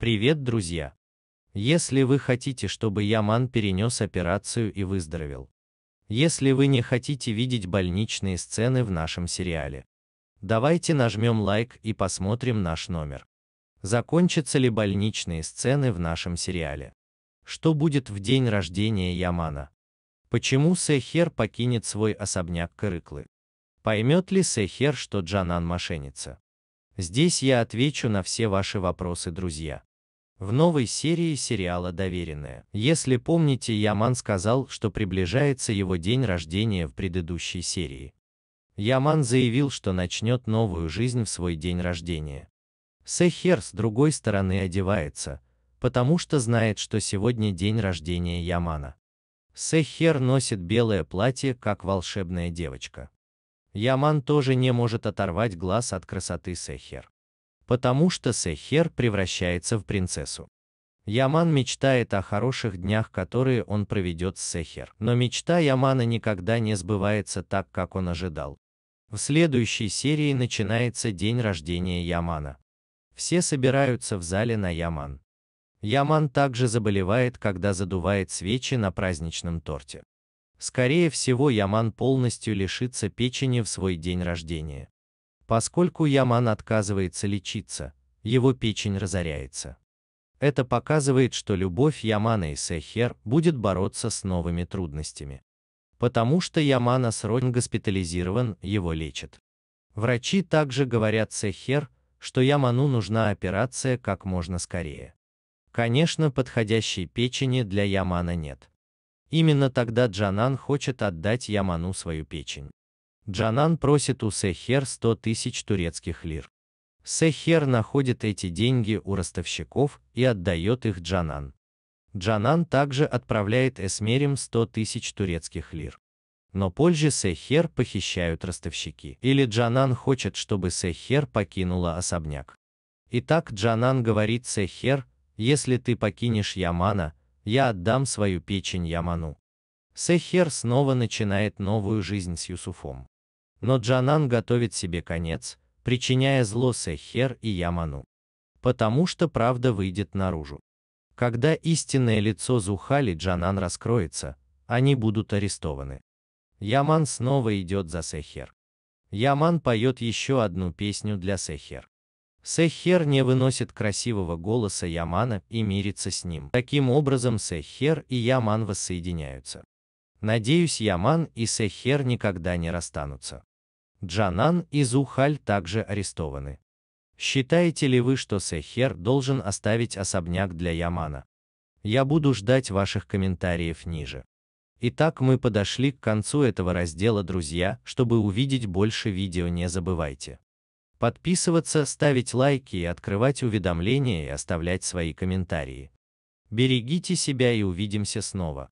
Привет, друзья! Если вы хотите, чтобы Яман перенес операцию и выздоровел. Если вы не хотите видеть больничные сцены в нашем сериале. Давайте нажмем лайк и посмотрим наш номер. Закончатся ли больничные сцены в нашем сериале? Что будет в день рождения Ямана? Почему Сехер покинет свой особняк Кырыклы? Поймет ли Сехер, что Джанан мошенница? Здесь я отвечу на все ваши вопросы, друзья в новой серии сериала «Доверенные». Если помните, Яман сказал, что приближается его день рождения в предыдущей серии. Яман заявил, что начнет новую жизнь в свой день рождения. Сехер с другой стороны одевается, потому что знает, что сегодня день рождения Ямана. Сехер носит белое платье, как волшебная девочка. Яман тоже не может оторвать глаз от красоты Сехер потому что Сехер превращается в принцессу. Яман мечтает о хороших днях, которые он проведет с Сехер. Но мечта Ямана никогда не сбывается так, как он ожидал. В следующей серии начинается день рождения Ямана. Все собираются в зале на Яман. Яман также заболевает, когда задувает свечи на праздничном торте. Скорее всего, Яман полностью лишится печени в свой день рождения. Поскольку Яман отказывается лечиться, его печень разоряется. Это показывает, что любовь Ямана и Сехер будет бороться с новыми трудностями. Потому что Ямана срочно госпитализирован, его лечат. Врачи также говорят Сехер, что Яману нужна операция как можно скорее. Конечно, подходящей печени для Ямана нет. Именно тогда Джанан хочет отдать Яману свою печень. Джанан просит у Сехер 100 тысяч турецких лир. Сехер находит эти деньги у ростовщиков и отдает их Джанан. Джанан также отправляет Эсмерим 100 тысяч турецких лир. Но позже Сехер похищают ростовщики. Или Джанан хочет, чтобы Сехер покинула особняк. Итак, Джанан говорит Сехер, если ты покинешь Ямана, я отдам свою печень Яману. Сехер снова начинает новую жизнь с Юсуфом. Но Джанан готовит себе конец, причиняя зло Сехер и Яману. Потому что правда выйдет наружу. Когда истинное лицо Зухали Джанан раскроется, они будут арестованы. Яман снова идет за Сехер. Яман поет еще одну песню для Сехер. Сехер не выносит красивого голоса Ямана и мирится с ним. Таким образом Сехер и Яман воссоединяются. Надеюсь, Яман и Сехер никогда не расстанутся. Джанан и Зухаль также арестованы. Считаете ли вы, что Сехер должен оставить особняк для Ямана? Я буду ждать ваших комментариев ниже. Итак, мы подошли к концу этого раздела, друзья. Чтобы увидеть больше видео, не забывайте подписываться, ставить лайки и открывать уведомления и оставлять свои комментарии. Берегите себя и увидимся снова.